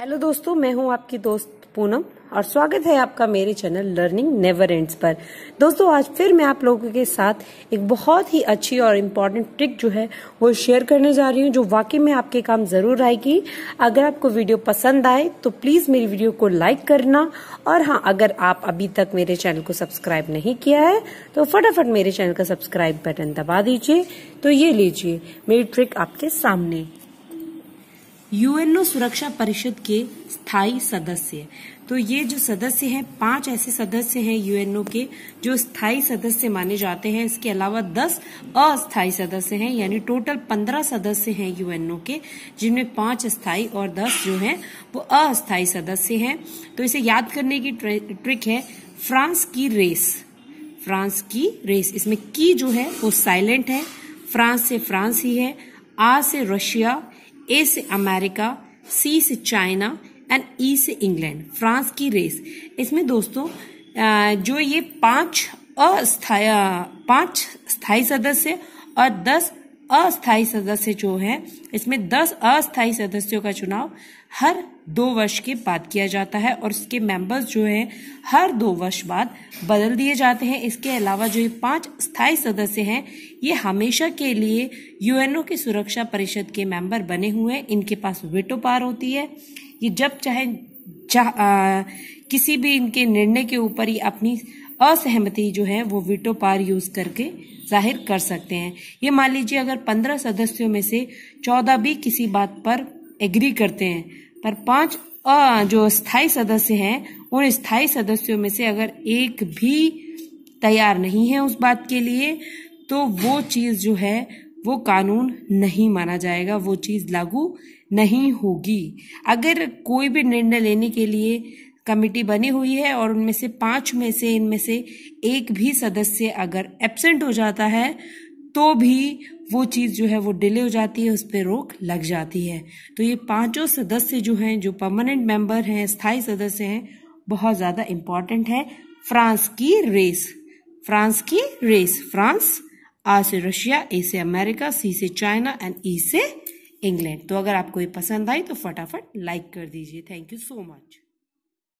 hello दोस्तों मैं हूं आपकी दोस्त पूनम और स्वागत है आपका मेरे चैनल लर्निंग नेवर एंड्स पर दोस्तों आज फिर मैं आप लोगों के साथ एक बहुत ही अच्छी और इम्पॉर्टेंट ट्रिक जो है वो शेयर करने जा रही हूँ जो वाकई में आपके काम जरूर आएगी अगर आपको वीडियो पसंद आए तो प्लीज मेरी वीडियो को लाइक करना और हाँ अगर आप अभी तक मेरे चैनल को सब्सक्राइब नहीं किया है तो फटाफट मेरे चैनल का सब्सक्राइब बटन दबा दीजिए तो ये लीजिए मेरी ट्रिक आपके सामने यूएनओ सुरक्षा परिषद के स्थायी सदस्य तो ये जो सदस्य हैं पांच ऐसे सदस्य हैं यूएनओ के जो स्थायी सदस्य माने जाते हैं इसके अलावा दस अस्थायी सदस्य हैं यानी टोटल पंद्रह सदस्य हैं यूएनओ के जिनमें पांच स्थायी और दस जो हैं वो अस्थायी सदस्य हैं तो इसे याद करने की ट्रिक है फ्रांस की रेस फ्रांस की रेस इसमें की जो है वो साइलेंट है फ्रांस से फ्रांस ही है आ से रशिया ए से अमेरिका सी से चाइना एंड ई से इंग्लैंड फ्रांस की रेस इसमें दोस्तों जो ये पांच अस्थाई पांच स्थायी सदस्य और दस अस्थायी सदस्य जो है इसमें दस अस्थायी सदस्यों का चुनाव हर दो वर्ष के बाद किया जाता है और इसके मेंबर्स जो है हर दो वर्ष बाद बदल दिए जाते हैं इसके अलावा जो ये पांच स्थायी सदस्य हैं ये हमेशा के लिए यूएनओ की सुरक्षा परिषद के मेंबर बने हुए हैं इनके पास वेटो पार होती है ये जब चाहे जा, आ, किसी भी इनके निर्णय के ऊपर ये अपनी असहमति जो है वो वीटो पार यूज करके जाहिर कर सकते हैं ये मान लीजिए अगर पंद्रह सदस्यों में से चौदह भी किसी बात पर एग्री करते हैं पर पांच जो स्थायी सदस्य हैं उन स्थायी सदस्यों में से अगर एक भी तैयार नहीं है उस बात के लिए तो वो चीज़ जो है वो कानून नहीं माना जाएगा वो चीज़ लागू नहीं होगी अगर कोई भी निर्णय लेने के लिए कमेटी बनी हुई है और उनमें से पांच में से इनमें से एक भी सदस्य अगर एबसेंट हो जाता है तो भी वो चीज़ जो है वो डिले हो जाती है उस पर रोक लग जाती है तो ये पांचों सदस्य जो हैं जो परमानेंट मेंबर हैं स्थायी सदस्य हैं बहुत ज़्यादा इम्पॉर्टेंट है फ्रांस की रेस फ्रांस की रेस फ्रांस आ से रशिया ए से अमेरिका सी से चाइना एंड ई e से इंग्लैंड तो अगर आपको ये पसंद आई तो फटाफट लाइक कर दीजिए थैंक यू सो मच